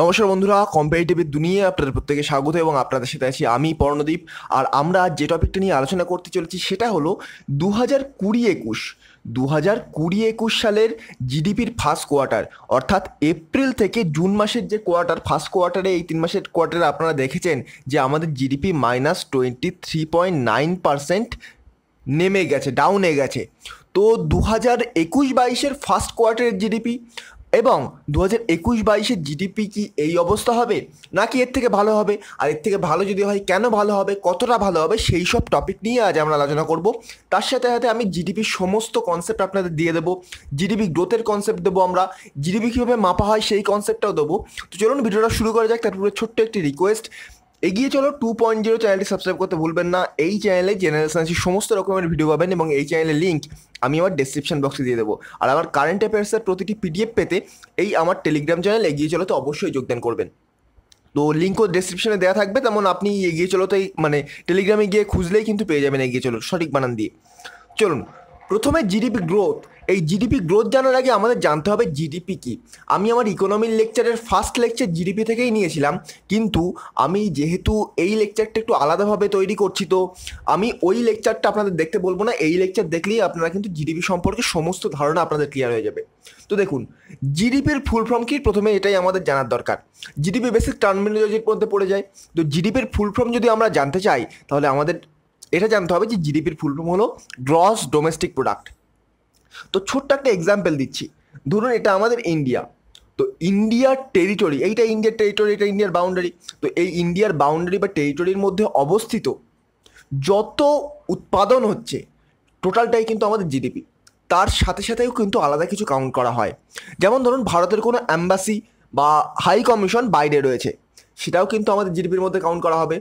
নমস্কার বন্ধুরা কম্পারিটিভের দুনিয়ায় আপনাদের প্রত্যেকে স্বাগত এবং আপনাদের সাথে আছি আমি পর্ণদীপ আর আমরা যে টপিকটা নিয়ে আলোচনা করতে চলেছি সেটা হলো দু হাজার কুড়ি একুশ দু হাজার কুড়ি একুশ সালের জিডিপির ফার্স্ট কোয়ার্টার অর্থাৎ এপ্রিল থেকে জুন মাসের যে কোয়ার্টার ফার্স্ট কোয়ার্টারে এই তিন মাসের কোয়ার্টারে আপনারা দেখেছেন যে আমাদের GDP minus twenty three point nine percent নেমে গেছে ডাউনে গেছে তো দু হাজার একুশ বাইশের ফার্স্ট কোয়ার্টারের জিডিপি এবং দু হাজার একুশ বাইশের জিডিপি কি এই অবস্থা হবে নাকি এর থেকে ভালো হবে আর এর থেকে ভালো যদি হয় কেন ভালো হবে কতটা ভালো হবে সেই সব টপিক নিয়ে আজ আমরা আলোচনা করব তার সাথে সাথে আমি জিডিপির সমস্ত কনসেপ্ট আপনাদের দিয়ে দেবো জিডিপি গ্রোথের কনসেপ্ট দেবো আমরা জিডিপি কীভাবে মাপা হয় সেই কনসেপ্টটাও দেবো তো চলুন ভিডিওটা শুরু করা যাক তারপরে ছোট্ট একটি রিকোয়েস্ট এগিয়ে চলো টু পয়েন্ট জিরো চ্যানেলটি সাবস্ক্রাইব করতে ভুলবেন না এই চ্যানেলে জেনারেল সায়েন্সের সমস্ত রকমের ভিডিও পাবেন এবং এই চ্যানেলের লিঙ্ক আমি আমার ডিসক্রিপশন বক্সে দিয়ে দেবো আর আমার কারেন্ট অ্যাফেয়ার্সের প্রতিটি পিডিএফ পেতে এই আমার টেলিগ্রাম চ্যানেল এগিয়ে চলোতে অবশ্যই যোগদান করবেন তো লিঙ্কও ডিসক্রিপশনে দেওয়া থাকবে তেমন আপনি এগিয়ে চলোতেই মানে টেলিগ্রামে গিয়ে খুঁজলেই কিন্তু পেয়ে যাবেন এগিয়ে চলো সঠিক বানান দিয়ে চলুন প্রথমে জিডিপি গ্রোথ এই জিডিপি গ্রোথ জানার আগে আমাদের জানতে হবে জিডিপি কি আমি আমার ইকোনমির লেকচারের ফার্স্ট লেকচার জিডিপি থেকেই নিয়েছিলাম কিন্তু আমি যেহেতু এই লেকচারটা একটু আলাদাভাবে তৈরি করছি তো আমি ওই লেকচারটা আপনাদের দেখতে বলবো না এই লেকচার দেখলেই আপনারা কিন্তু জিডিপি সম্পর্কে সমস্ত ধারণা আপনাদের ক্লিয়ার হয়ে যাবে তো দেখুন জিডিপির ফুল ফর্ম কি প্রথমে এটাই আমাদের জানার দরকার জিডিপি বেসিক টার্মিনোলজির মধ্যে পড়ে যায় তো জিডিপির ফুল ফর্ম যদি আমরা জানতে চাই তাহলে আমাদের এটা জানতে হবে যে জিডিপির ফুল ফর্ম হলো গ্রস ডোমেস্টিক প্রোডাক্ট তো ছোট্ট একটা এক্সাম্পল দিচ্ছি ধরুন এটা আমাদের ইন্ডিয়া তো ইন্ডিয়ার টেরিটরি এইটা ইন্ডিয়ার টেরিটরি এটা ইন্ডিয়ার বাউন্ডারি তো এই ইন্ডিয়ার বাউন্ডারি বা টেরিটরির মধ্যে অবস্থিত যত উৎপাদন হচ্ছে টোটালটাই কিন্তু আমাদের জিডিপি তার সাথে সাথেও কিন্তু আলাদা কিছু কাউন্ট করা হয় যেমন ধরুন ভারতের কোনো অ্যাম্বাসি বা হাই কমিশন বাইরে রয়েছে সেটাও কিন্তু আমাদের জিডিপির মধ্যে কাউন্ট করা হবে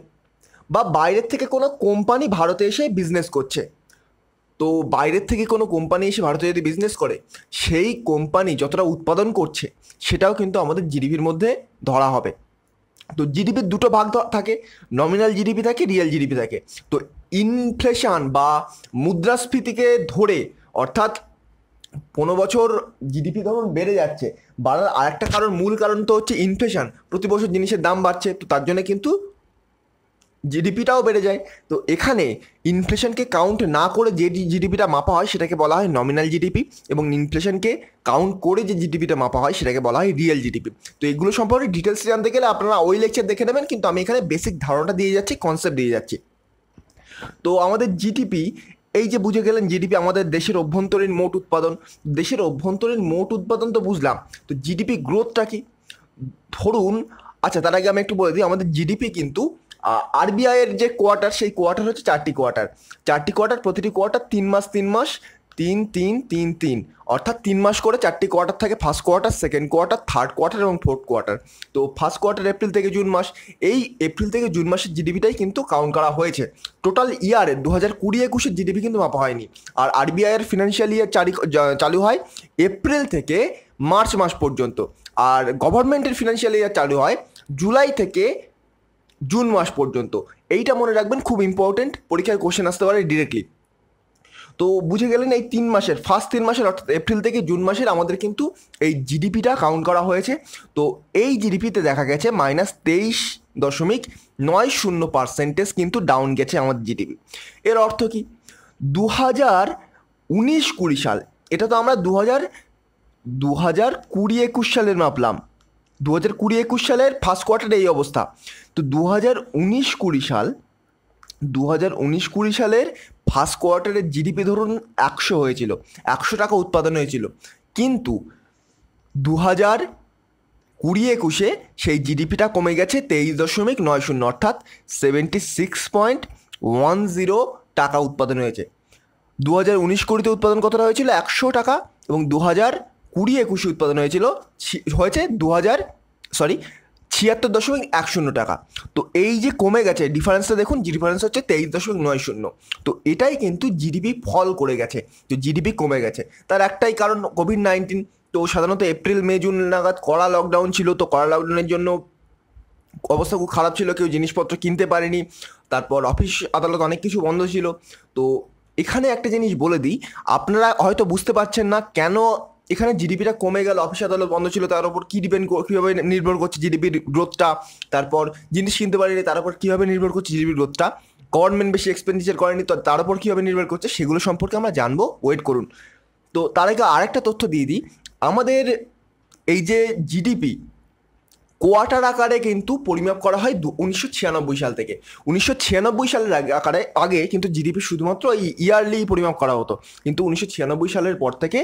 বা বাইরের থেকে কোনো কোম্পানি ভারতে এসে বিজনেস করছে তো বাইরের থেকে কোনো কোম্পানি এসে ভারতে যদি বিজনেস করে সেই কোম্পানি যতটা উৎপাদন করছে সেটাও কিন্তু আমাদের জিডিপির মধ্যে ধরা হবে তো জিডিপির দুটো ভাগ থাকে নমিনাল জিডিপি থাকে রিয়েল জিডিপি থাকে তো ইনফ্লেশান বা মুদ্রাস্ফীতিকে ধরে অর্থাৎ পনেরো বছর জিডিপি তখন বেড়ে যাচ্ছে বাড়ার আরেকটা কারণ মূল কারণ তো হচ্ছে ইনফ্লেশান প্রতি বছর জিনিসের দাম বাড়ছে তো তার জন্য কিন্তু জিডিপিটাও বেড়ে যায় তো এখানে ইনফ্লেশনকে কাউন্ট না করে যে জিডিপিটা মাপা হয় সেটাকে বলা হয় নমিনাল জিডিপি এবং ইনফ্লেশনকে কাউন্ট করে যে জিডিপিটা মাপা হয় সেটাকে বলা হয় রিয়েল জিডিপি তো এগুলো সম্পর্কে ডিটেলস জানতে গেলে আপনারা ওই লেকচার দেখে নেবেন কিন্তু আমি এখানে বেসিক ধারণাটা দিয়ে যাচ্ছি কনসেপ্ট দিয়ে যাচ্ছি তো আমাদের জিডিপি এই যে বুঝে গেলেন জিডিপি আমাদের দেশের অভ্যন্তরীণ মোট উৎপাদন দেশের অভ্যন্তরীণ মোট উৎপাদন তো বুঝলাম তো জিডিপি গ্রোথটা কি ধরুন আচ্ছা তার আগে আমি একটু বলে দিই আমাদের জিডিপি কিন্তু আরবিআই এর যে কোয়ার্টার সেই কোয়ার্টার হচ্ছে চারটি কোয়ার্টার চারটি কোয়ার্টার প্রতিটি কোয়ার্টার তিন মাস তিন মাস তিন তিন তিন তিন অর্থাৎ তিন মাস করে চারটি কোয়ার্টার থাকে first quarter second quarter third quarter এবং ফোর্থ কোয়ার্টার তো ফার্স্ট কোয়ার্টার এপ্রিল থেকে জুন মাস এই এপ্রিল থেকে জুন মাসের জিডিপিটাই কিন্তু কাউন্ট করা হয়েছে টোটাল ইয়ারে দু হাজার কুড়ি একুশের জিডিপি কিন্তু মাপা হয়নি আর আরবিআইয়ের ফিনান্সিয়াল ইয়ার চারি চালু হয় এপ্রিল থেকে মার্চ মাস পর্যন্ত আর গভর্নমেন্টের ফিনান্সিয়াল ইয়ার চালু হয় জুলাই থেকে জুন মাস পর্যন্ত এইটা মনে রাখবেন খুব ইম্পর্টেন্ট পরীক্ষায় কোশ্চেন আসতে পারে ডিরেক্টলি তো বুঝে গেলেন এই তিন মাসের ফার্স্ট তিন মাসের অর্থাৎ এপ্রিল থেকে জুন মাসের আমাদের কিন্তু এই জিডিপিটা কাউন্ট করা হয়েছে তো এই জিডিপিতে দেখা গেছে মাইনাস তেইশ দশমিক নয় শূন্য পার্সেন্টেজ কিন্তু ডাউন গেছে আমাদের জিডিপি এর অর্থ কি দু হাজার উনিশ কুড়ি সাল এটা তো আমরা দু হাজার দু হাজার কুড়ি একুশ সালের মাপলাম দু হাজার কুড়ি একুশ সালের ফার্স্ট কোয়ার্টারে এই অবস্থা তো দু হাজার উনিশ কুড়ি সাল দু হাজার উনিশ কুড়ি সালের ফার্স্ট কোয়ার্টারের জিডিপি ধরুন একশো হয়েছিল একশো টাকা উৎপাদন হয়েছিল কিন্তু দু হাজার কুড়ি একুশে সেই জিডিপিটা কমে গেছে তেইশ দশমিক নয় শূন্য অর্থাৎ seventy six point one zero টাকা উৎপাদন হয়েছে দু হাজার উনিশ কুড়িতে উৎপাদন কতটা হয়েছিল একশো টাকা এবং দু হাজার কুড়ি একুশে উৎপাদন হয়েছিল হয়েছে দু হাজার সরি ছিয়াত্তর দশমিক এক শূন্য টাকা তো এই যে কমে গেছে ডিফারেন্সটা দেখুন ডিফারেন্স হচ্ছে তেইশ দশমিক নয় শূন্য তো এটাই কিন্তু জিডিপি ফল করে গেছে তো জিডিপি কমে গেছে তার একটাই কারণ কোভিড নাইন্টিন তো সাধারণত এপ্রিল মে জুন নাগাদ কড়া লকডাউন ছিল তো কড়া লকডাউনের জন্য অবস্থা খুব খারাপ ছিল কেউ জিনিসপত্র কিনতে পারেনি তারপর অফিস আদালত অনেক কিছু বন্ধ ছিল তো এখানে একটা জিনিস বলে দিই আপনারা হয়তো বুঝতে পারছেন না কেন এখানে জিডিপিটা কমে গেল অফিস আদালত বন্ধ ছিল তার উপর কী ডিপেন্ড কীভাবে নির্ভর করছে জিডিপির গ্রোথটা তারপর জিনিস কিনতে পারিনি তার উপর কীভাবে নির্ভর করছে জিডিপির গ্রোথটা গভর্নমেন্ট বেশি এক্সপেন্ডিচার করেনি তো তার উপর কীভাবে নির্ভর করছে সেগুলো সম্পর্কে আমরা জানবো ওয়েট করুন তো তার আগে আরেকটা তথ্য দিয়ে দিই আমাদের এই যে জিডিপি কোয়ার্টার আকারে কিন্তু পরিমাপ করা হয় উনিশশো ছিয়ানব্বই সাল থেকে উনিশশো ছিয়ানব্বই সালের আকারে আগে কিন্তু জিডিপি শুধুমাত্র এই ইয়ারলি পরিমাপ করা হতো কিন্তু উনিশশো ছিয়ানব্বই সালের পর থেকে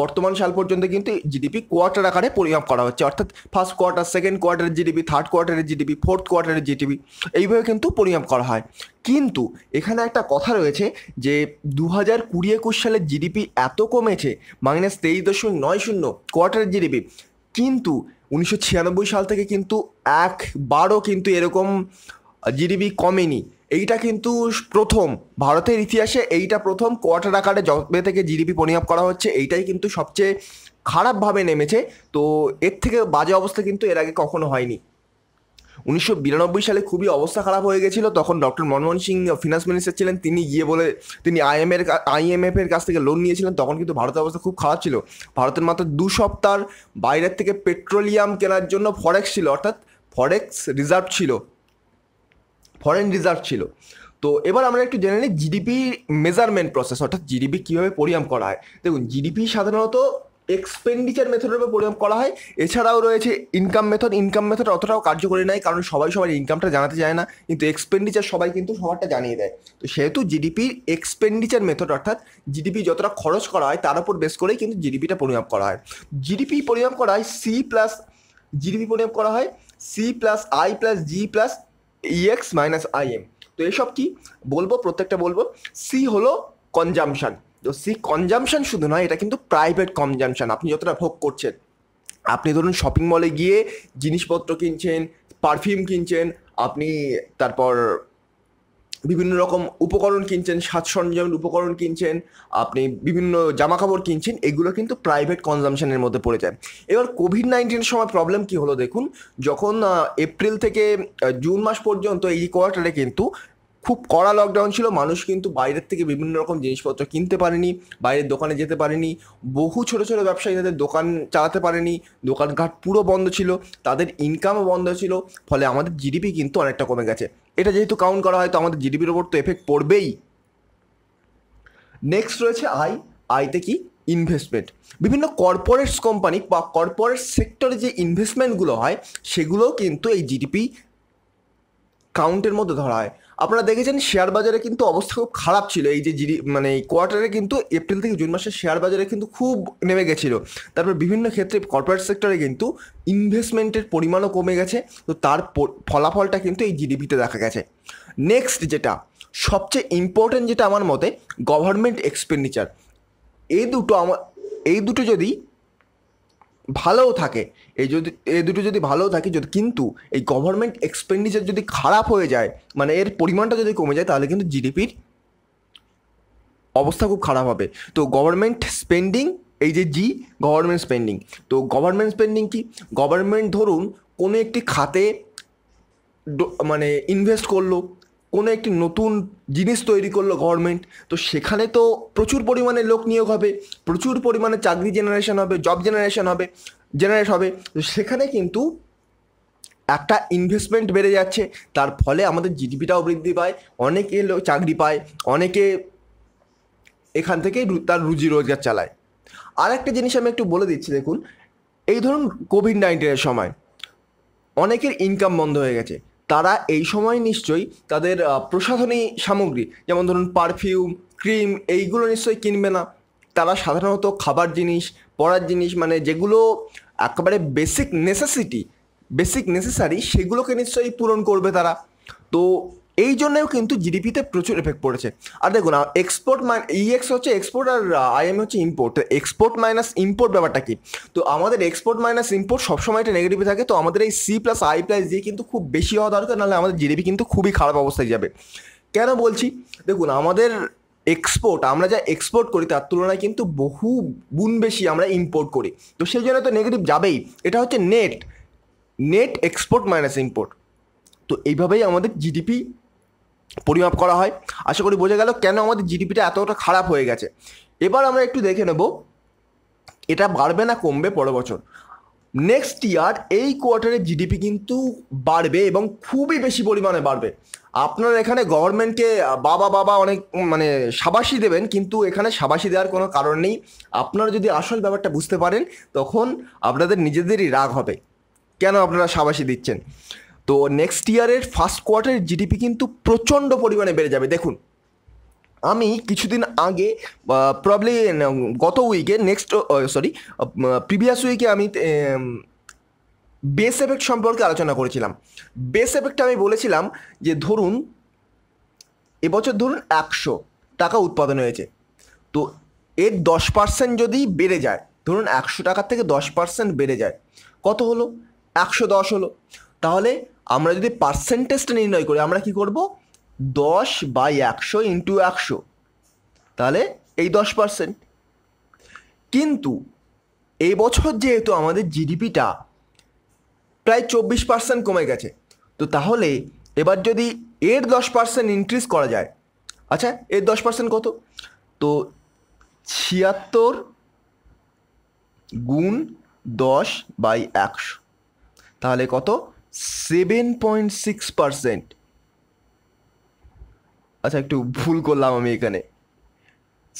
বর্তমান সাল পর্যন্ত কিন্তু জিডিপি কোয়ার্টার আকারে পরিমাপ করা হচ্ছে অর্থাৎ ফার্স্ট কোয়ার্টার সেকেন্ড কোয়ার্টারের জিডিপি থার্ড কোয়ার্টারের জিডিপি ফোর্থ কোয়ার্টারের জিডিপি এইভাবে কিন্তু পরিমাপ করা হয় কিন্তু এখানে একটা কথা রয়েছে যে দু হাজার কুড়ি একুশ সালের জিডিপি এত কমেছে মাইনাস তেইশ দশমিক নয় শূন্য কোয়ার্টারের জিডিপি কিন্তু উনিশশো সাল থেকে কিন্তু একবারও কিন্তু এরকম জিডিপি কমেনি এইটা কিন্তু প্রথম ভারতের ইতিহাসে এইটা প্রথম কোয়ার্টার আকারে জবে থেকে জিডিপি পরিমাপ করা হচ্ছে এইটাই কিন্তু সবচেয়ে খারাপভাবে নেমেছে তো এর থেকে বাজে অবস্থা কিন্তু এর আগে কখনো হয়নি উনিশশো সালে খুবই অবস্থা খারাপ হয়ে গেছিলো তখন doctor Manmohan Singh finance minister ছিলেন তিনি গিয়ে বলে তিনি আইএমএর আইএমএফ এর কাছ থেকে লোন নিয়েছিলেন তখন কিন্তু ভারতের অবস্থা খুব খারাপ ছিল ভারতের মাত্র দু সপ্তাহ বাইরের থেকে পেট্রোলিয়াম কেনার জন্য ফরেক্স ছিল অর্থাৎ ফরেক্স রিজার্ভ ছিল ফরেন রিজার্ভ ছিল তো এবার আমরা একটু জেনে নিই জিডিপি মেজারমেন্ট প্রসেস অর্থাৎ জিডিপি কীভাবে পরিণাম করা হয় দেখুন জিডিপি সাধারণত এক্সপেন্ডিচার মেথডের উপর পরিমাপ করা হয় এছাড়াও রয়েছে ইনকাম মেথড ইনকাম মেথড অতটাও কার্যকরী নাই কারণ সবাই সবার ইনকামটা জানাতে চায় না কিন্তু এক্সপেন্ডিচার সবাই কিন্তু সবারটা জানিয়ে দেয় তো সেহেতু জিডিপির এক্সপেন্ডিচার মেথড অর্থাৎ জিডিপি যতটা খরচ করা হয় তার উপর বেস করেই কিন্তু জিডিপিটা পরিমাপ করা হয় জিডিপি পরিমাপ করা হয় সি প্লাস জিডিপি পরিমাপ করা হয় C plus I plus G plus EX minus I M তো এসব কি বলবো প্রত্যেকটা বলবো সি হলো কনজামশান তো সেই কনজামশন শুধু নয় এটা কিন্তু প্রাইভেট কনজামশন আপনি যতটা ভোগ করছেন আপনি ধরুন শপিং মলে গিয়ে জিনিসপত্র কিনছেন পারফিউম কিনছেন আপনি তারপর বিভিন্ন রকম উপকরণ কিনছেন সাজ সরঞ্জাম উপকরণ কিনছেন আপনি বিভিন্ন জামা কাপড় কিনছেন এগুলো কিন্তু প্রাইভেট কনজামশনের মধ্যে পড়ে যায় এবার কোভিড নাইন্টিনের সময় প্রবলেম কি হলো দেখুন যখন এপ্রিল থেকে জুন মাস পর্যন্ত এই কোয়ার্টারে কিন্তু খুব কড়া লকডাউন ছিল মানুষ কিন্তু বাইরের থেকে বিভিন্ন রকম জিনিসপত্র কিনতে পারেনি বাইরের দোকানে যেতে পারেনি বহু ছোট ছোট ব্যবসায়ী তাদের দোকান চালাতে পারেনি দোকানঘাট পুরো বন্ধ ছিল তাদের ইনকামও বন্ধ ছিল ফলে আমাদের জিডিপি কিন্তু অনেকটা কমে গেছে এটা যেহেতু কাউন্ট করা হয় তো আমাদের জিডিপির ওপর তো এফেক্ট পড়বেই নেক্সট রয়েছে আই আইতে কি ইনভেস্টমেন্ট বিভিন্ন কর্পোরেটস কোম্পানি বা কর্পোরেট সেক্টরে যে ইনভেস্টমেন্টগুলো হয় সেগুলোও কিন্তু এই জিডিপি কাউন্টের মধ্যে ধরা হয় আপনারা দেখেছেন শেয়ার বাজারে কিন্তু অবস্থা খুব খারাপ ছিল এই যে জিডি মানে এই কোয়ার্টারে কিন্তু এপ্রিল থেকে জুন মাসে শেয়ার বাজারে কিন্তু খুব নেমে গেছিলো তারপর বিভিন্ন ক্ষেত্রে কর্পোরেট সেক্টরে কিন্তু ইনভেস্টমেন্টের পরিমাণও কমে গেছে তো তার ফলাফলটা কিন্তু এই জিডিপিতে দেখা গেছে নেক্সট যেটা সবচেয়ে ইম্পর্টেন্ট যেটা আমার মতে গভর্নমেন্ট এক্সপেন্ডিচার এই দুটো আমার এই দুটো যদি ভালোও থাকে এই যদি এ দুটো যদি ভালোও থাকে যদি কিন্তু এই গভর্নমেন্ট এক্সপেন্ডিচার যদি খারাপ হয়ে যায় মানে এর পরিমাণটা যদি কমে যায় তাহলে কিন্তু জিডিপির অবস্থা খুব খারাপ হবে তো গভর্নমেন্ট স্পেন্ডিং এই যে জি গভর্নমেন্ট স্পেন্ডিং তো গভর্নমেন্ট স্পেন্ডিং কি গভর্নমেন্ট ধরুন কোনো একটি খাতে মানে ইনভেস্ট করলো কোনো একটি নতুন জিনিস তৈরি করলো গভর্নমেন্ট তো সেখানে তো প্রচুর পরিমাণে লোক নিয়োগ হবে প্রচুর পরিমাণে চাকরি জেনারেশন হবে জব জেনারেশন হবে জেনারেট হবে তো সেখানে কিন্তু একটা ইনভেস্টমেন্ট বেড়ে যাচ্ছে তার ফলে আমাদের জিডিপিটাও বৃদ্ধি পায় অনেকে লোক চাকরি পায় অনেকে এখান থেকে তার রুজি রোজগার চালায় আর একটা জিনিস আমি একটু বলে দিচ্ছি দেখুন এই ধরুন কোভিড নাইন্টিনের সময় অনেকের ইনকাম বন্ধ হয়ে গেছে তারা এই সময় নিশ্চয়ই তাদের প্রসাধনী সামগ্রী যেমন ধরুন পারফিউম ক্রিম এইগুলো নিশ্চয়ই কিনবে না তারা সাধারণত খাবার জিনিস পড়ার জিনিস মানে যেগুলো একেবারে বেসিক নেসেসিটি বেসিক নেসেসারি সেগুলোকে নিশ্চয়ই পূরণ করবে তারা তো এই জন্যেও কিন্তু জিডিপিতে প্রচুর এফেক্ট পড়েছে আর দেখুন এক্সপোর্ট ইএক্স হচ্ছে এক্সপোর্ট আর আইএম হচ্ছে ইম্পোর্ট তো এক্সপোর্ট মাইনাস ইম্পোর্ট ব্যাপারটা কি তো আমাদের এক্সপোর্ট মাইনাস ইম্পোর্ট সবসময় একটা নেগেটিভে থাকে তো আমাদের এই C plus I plus G কিন্তু খুব বেশি হওয়া দরকার নাহলে আমাদের জিডিপি কিন্তু খুবই খারাপ অবস্থায় যাবে কেন বলছি দেখুন আমাদের এক্সপোর্ট আমরা যা এক্সপোর্ট করি তার তুলনায় কিন্তু বহু গুণ বেশি আমরা ইম্পোর্ট করি তো সেই জন্য তো নেগেটিভ যাবেই এটা হচ্ছে net net export minus import তো এইভাবেই আমাদের জিডিপি পরিমাপ করা হয় আশা করি বোঝা গেল কেন আমাদের জিডিপিটা এতটা খারাপ হয়ে গেছে এবার আমরা একটু দেখে নেব এটা বাড়বে না কমবে পরের বছর নেক্সট ইয়ার এই কোয়ার্টারে জিডিপি কিন্তু বাড়বে এবং খুবই বেশি পরিমাণে বাড়বে আপনারা এখানে গভর্নমেন্টকে বাবা বাবা অনেক মানে সাবাসী দেবেন কিন্তু এখানে সাবাসী দেওয়ার কোনো কারণ নেই আপনারা যদি আসল ব্যাপারটা বুঝতে পারেন তখন আপনাদের নিজেদেরই রাগ হবে কেন আপনারা সাবাসী দিচ্ছেন তো নেক্সট ইয়ারের ফার্স্ট কোয়ার্টারের জিডিপি কিন্তু প্রচণ্ড পরিমাণে বেড়ে যাবে দেখুন আমি কিছুদিন আগে প্রবলি গত উইকে নেক্সট সরি প্রিভিয়াস উইকে আমি বেস এফেক্ট সম্পর্কে আলোচনা করেছিলাম বেস এফেক্টটা আমি বলেছিলাম যে ধরুন এবছর ধরুন একশো টাকা উৎপাদন হয়েছে তো এর দশ পার্সেন্ট যদি বেড়ে যায় ধরুন একশো টাকার থেকে দশ পার্সেন্ট বেড়ে যায় কত হলো একশো দশ হলো তাহলে আমরা যদি পার্সেন্টেজটা নির্ণয় করি আমরা কি করব দশ বাই একশো ইন্টু একশো তাহলে এই দশ পার্সেন্ট কিন্তু এই বছর যেহেতু আমাদের জিডিপিটা প্রায় চব্বিশ পার্সেন্ট কমে গেছে তো তাহলে এবার যদি এর দশ পার্সেন্ট ইনক্রিজ করা যায় আচ্ছা এর দশ পার্সেন্ট কত তো ছিয়াত্তর গুণ দশ বাই একশো তাহলে কত সেভেন পয়েন্ট সিক্স পারসেন্ট আচ্ছা একটু ভুল করলাম আমি এখানে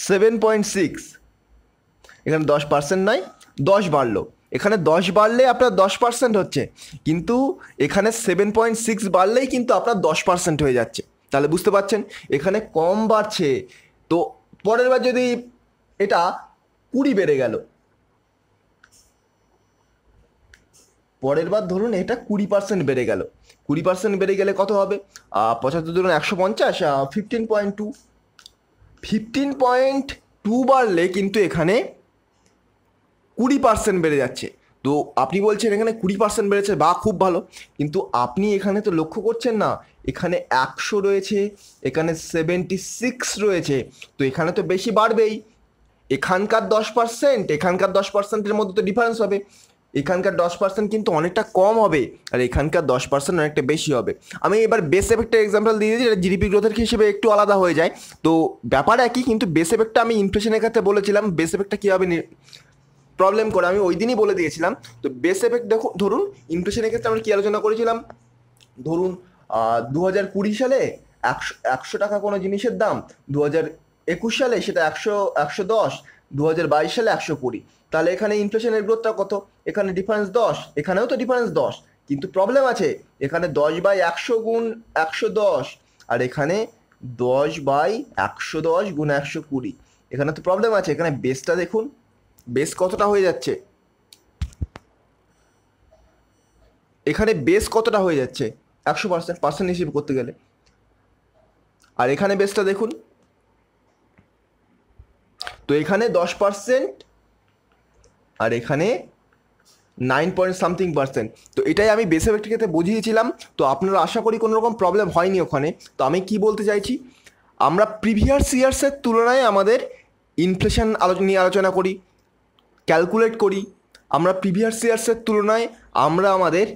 সেভেন পয়েন্ট সিক্স এখানে দশ পার্সেন্ট নয় দশ বাড়লো এখানে দশ বাড়লে আপনার দশ পার্সেন্ট হচ্ছে কিন্তু এখানে সেভেন পয়েন্ট সিক্স বাড়লেই কিন্তু আপনার দশ পার্সেন্ট হয়ে যাচ্ছে তাহলে বুঝতে পারছেন এখানে কম বাড়ছে তো পরের বার যদি এটা কুড়ি বেড়ে গেল পরের বার ধরুন এটা কুড়ি পার্সেন্ট বেড়ে গেল কুড়ি পার্সেন্ট বেড়ে গেলে কত হবে পঁচাত্তর ধরুন একশো পঞ্চাশ fifteen point two fifteen point two বাড়লে কিন্তু এখানে কুড়ি পার্সেন্ট বেড়ে যাচ্ছে তো আপনি বলছেন এখানে কুড়ি পার্সেন্ট বেড়েছে বা খুব ভালো কিন্তু আপনি এখানে তো লক্ষ্য করছেন না এখানে একশো রয়েছে এখানে সেভেন্টি সিক্স রয়েছে তো এখানে তো বেশি বাড়বেই এখানকার দশ পার্সেন্ট এখানকার দশ পার্সেন্টের মধ্যে তো ডিফারেন্স হবে এখানকার দশ পার্সেন্ট কিন্তু অনেকটা কম হবে আর এখানকার দশ পার্সেন্ট অনেকটা বেশি হবে আমি এবার বেস এফেক্টের এক্সাম্পল দিয়ে দিয়েছি যেটা জিডিপি গ্রোথের হিসেবে একটু আলাদা হয়ে যায় তো ব্যাপার একই কিন্তু বেস এফেক্টটা আমি ইনফ্লেশনের ক্ষেত্রে বলেছিলাম বেস এফেক্টটা কীভাবে প্রবলেম করে আমি ওই দিনই বলে দিয়েছিলাম তো বেস এফেক্ট দেখো ধরুন ইনফ্লেশনের ক্ষেত্রে আমরা কী আলোচনা করেছিলাম ধরুন দু হাজার কুড়ি সালে একশো একশো টাকা কোনো জিনিসের দাম দু হাজার একুশ সালে সেটা একশো একশো দশ দু সালে একশো কুড়ি তাহলে এখানে ইনফ্লেশনের গ্রোথটা কত এখানে ডিফারেন্স দশ এখানেও তো ডিফারেন্স দশ কিন্তু প্রবলেম আছে এখানে দশ বাই একশো গুণ একশো দশ আর এখানে দশ বাই একশো দশ গুণ একশো কুড়ি এখানে তো প্রবলেম আছে এখানে বেসটা দেখুন বেস কতটা হয়ে যাচ্ছে এখানে বেস কতটা হয়ে যাচ্ছে একশো পার্সেন্ট পার্সেন্ট হিসেবে করতে গেলে আর এখানে বেসটা দেখুন তো এখানে দশ পার্সেন্ট আর এখানে নাইন পয়েন্ট সামথিং পার্সেন্ট তো এটাই আমি বেসে ক্ষেত্রে বুঝিয়েছিলাম তো আপনারা আশা করি কোনো রকম প্রবলেম হয়নি ওখানে তো আমি কি বলতে চাইছি আমরা প্রিভিয়াস ইয়ার্সের তুলনায় আমাদের ইনফ্লেশন নিয়ে আলোচনা করি ক্যালকুলেট করি আমরা প্রিভিয়াস ইয়ার্সের তুলনায় আমরা আমাদের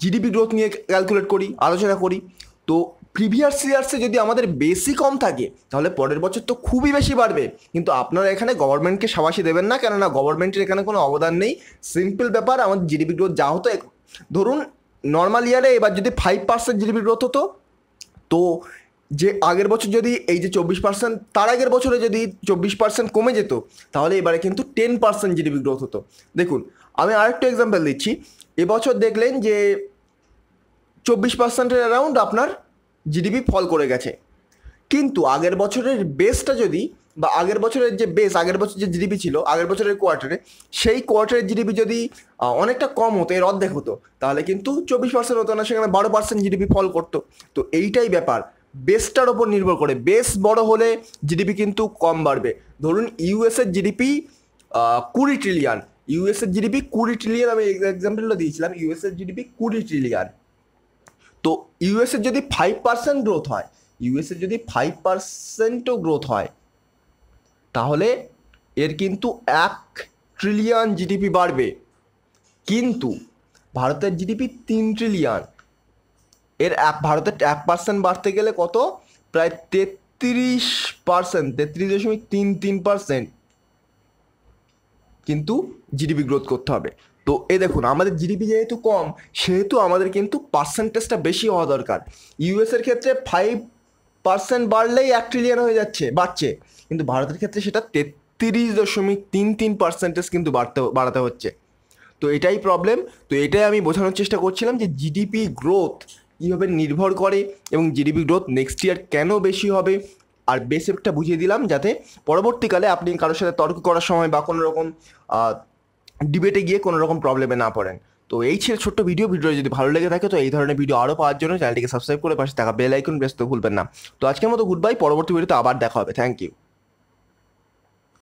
জিডিপি গ্রোথ নিয়ে ক্যালকুলেট করি আলোচনা করি তো প্রিভিয়াস ইয়ার্সে যদি আমাদের বেশি কম থাকে তাহলে পরের বছর তো খুবই বেশি বাড়বে কিন্তু আপনারা এখানে গভর্নমেন্টকে সাবাসি দেবেন না কেননা গভর্নমেন্টের এখানে কোনো অবদান নেই সিম্পল ব্যাপার আমাদের জিডিপি গ্রোথ যা হতো ধরুন নর্মাল ইয়ারে এবার যদি ফাইভ পার্সেন্ট জিডিপি গ্রোথ হতো তো যে আগের বছর যদি এই যে চব্বিশ পার্সেন্ট তার আগের বছরে যদি চব্বিশ পার্সেন্ট কমে যেত তাহলে এবারে কিন্তু টেন পার্সেন্ট জিডিপি গ্রোথ হতো দেখুন আমি আরেকটু এক্সাম্পল দিচ্ছি এবছর দেখলেন যে চব্বিশ পার্সেন্টের অ্যারাউন্ড আপনার জিডিপি ফল করে গেছে কিন্তু আগের বছরের বেসটা যদি বা আগের বছরের যে বেস আগের বছর যে জিডিপি ছিল আগের বছরের কোয়ার্টারে সেই কোয়ার্টারের জিডিপি যদি অনেকটা কম হতো এর অর্ধেক হতো তাহলে কিন্তু চব্বিশ পার্সেন্ট হতো না সেখানে বারো পার্সেন্ট জিডিপি ফল করতো তো এইটাই ব্যাপার বেসটার ওপর নির্ভর করে বেস বড় হলে জিডিপি কিন্তু কম বাড়বে ধরুন ইউএসের জিডিপি কুড়ি ট্রিলিয়ন ইউএসের জিডিপি কুড়ি ট্রিলিয়ন আমি এক্সাম্পলটা দিয়েছিলাম ইউএসের জিডিপি কুড়ি ট্রিলিয়ন তো ইউএসের যদি ফাইভ পার্সেন্ট গ্রোথ হয় ইউএসের যদি ফাইভ পার্সেন্টও গ্রোথ হয় তাহলে এর কিন্তু এক ট্রিলিয়ন জিডিপি বাড়বে কিন্তু ভারতের জিডিপি তিন ট্রিলিয়ন এর এক ভারতের এক পার্সেন্ট বাড়তে গেলে কত প্রায় তেত্রিশ পার্সেন্ট তেত্রিশ দশমিক তিন তিন পার্সেন্ট কিন্তু জিডিপি গ্রোথ করতে হবে তো এ দেখুন আমাদের জিডিপি যেহেতু কম সেহেতু আমাদের কিন্তু পার্সেন্টেজটা বেশি হওয়া দরকার ইউএসের ক্ষেত্রে ফাইভ পার্সেন্ট বাড়লেই এক ট্রিলিয়ন হয়ে যাচ্ছে বাড়ছে কিন্তু ভারতের ক্ষেত্রে সেটা তেত্রিশ দশমিক তিন তিন পার্সেন্টেজ কিন্তু বাড়তে বাড়াতে হচ্ছে তো এটাই প্রবলেম তো এটাই আমি বোঝানোর চেষ্টা করছিলাম যে জিডিপি গ্রোথ কীভাবে নির্ভর করে এবং জিডিপি গ্রোথ নেক্সট ইয়ার কেন বেশি হবে আর বেসিকটা বুঝিয়ে দিলাম যাতে পরবর্তীকালে আপনি কারোর সাথে তর্ক করার সময় বা কোনো রকম ডিবেটে গিয়ে কোনো রকম প্রবলেমে না পড়েন তো এই ছিল ছোট্ট ভিডিও ভিডিও যদি ভালো লেগে থাকে তো এই ধরনের ভিডিও আরও পাওয়ার জন্য চ্যানেলটিকে সাবস্ক্রাইব করে পাশে থাকা বেল আইকন ভুলবেন না তো আজকের মতো গুড বাই পরবর্তী ভিডিওতে আবার দেখা হবে থ্যাংক ইউ